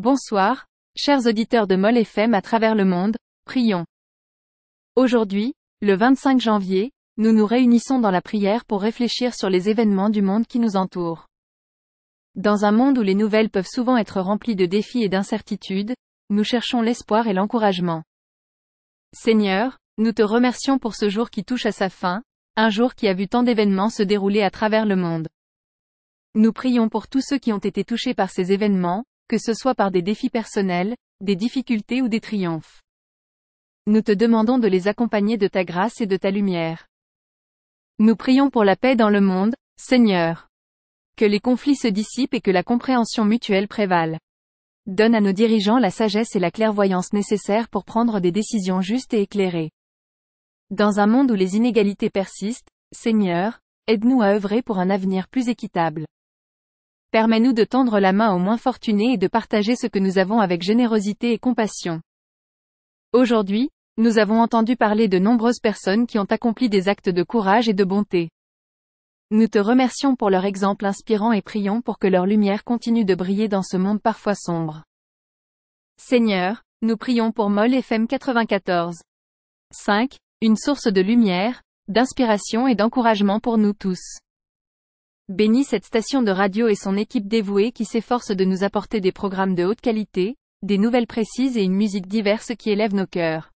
Bonsoir, chers auditeurs de Mol FM à travers le monde, prions. Aujourd'hui, le 25 janvier, nous nous réunissons dans la prière pour réfléchir sur les événements du monde qui nous entoure. Dans un monde où les nouvelles peuvent souvent être remplies de défis et d'incertitudes, nous cherchons l'espoir et l'encouragement. Seigneur, nous te remercions pour ce jour qui touche à sa fin, un jour qui a vu tant d'événements se dérouler à travers le monde. Nous prions pour tous ceux qui ont été touchés par ces événements, que ce soit par des défis personnels, des difficultés ou des triomphes. Nous te demandons de les accompagner de ta grâce et de ta lumière. Nous prions pour la paix dans le monde, Seigneur. Que les conflits se dissipent et que la compréhension mutuelle prévale. Donne à nos dirigeants la sagesse et la clairvoyance nécessaires pour prendre des décisions justes et éclairées. Dans un monde où les inégalités persistent, Seigneur, aide-nous à œuvrer pour un avenir plus équitable. Permets-nous de tendre la main aux moins fortunés et de partager ce que nous avons avec générosité et compassion. Aujourd'hui, nous avons entendu parler de nombreuses personnes qui ont accompli des actes de courage et de bonté. Nous te remercions pour leur exemple inspirant et prions pour que leur lumière continue de briller dans ce monde parfois sombre. Seigneur, nous prions pour Mol FM 94. 5. Une source de lumière, d'inspiration et d'encouragement pour nous tous. Bénis cette station de radio et son équipe dévouée qui s'efforce de nous apporter des programmes de haute qualité, des nouvelles précises et une musique diverse qui élève nos cœurs.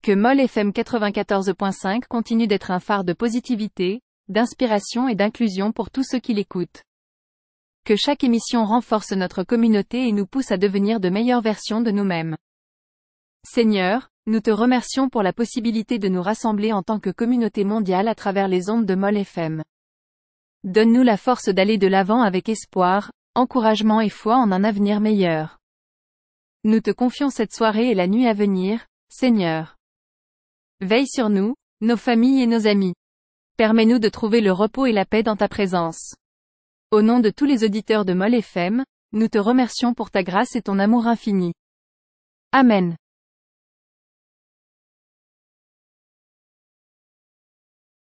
Que Mol FM 94.5 continue d'être un phare de positivité, d'inspiration et d'inclusion pour tous ceux qui l'écoutent. Que chaque émission renforce notre communauté et nous pousse à devenir de meilleures versions de nous-mêmes. Seigneur, nous te remercions pour la possibilité de nous rassembler en tant que communauté mondiale à travers les ondes de Moll FM. Donne-nous la force d'aller de l'avant avec espoir, encouragement et foi en un avenir meilleur. Nous te confions cette soirée et la nuit à venir, Seigneur. Veille sur nous, nos familles et nos amis. Permets-nous de trouver le repos et la paix dans ta présence. Au nom de tous les auditeurs de Mol FM, nous te remercions pour ta grâce et ton amour infini. Amen.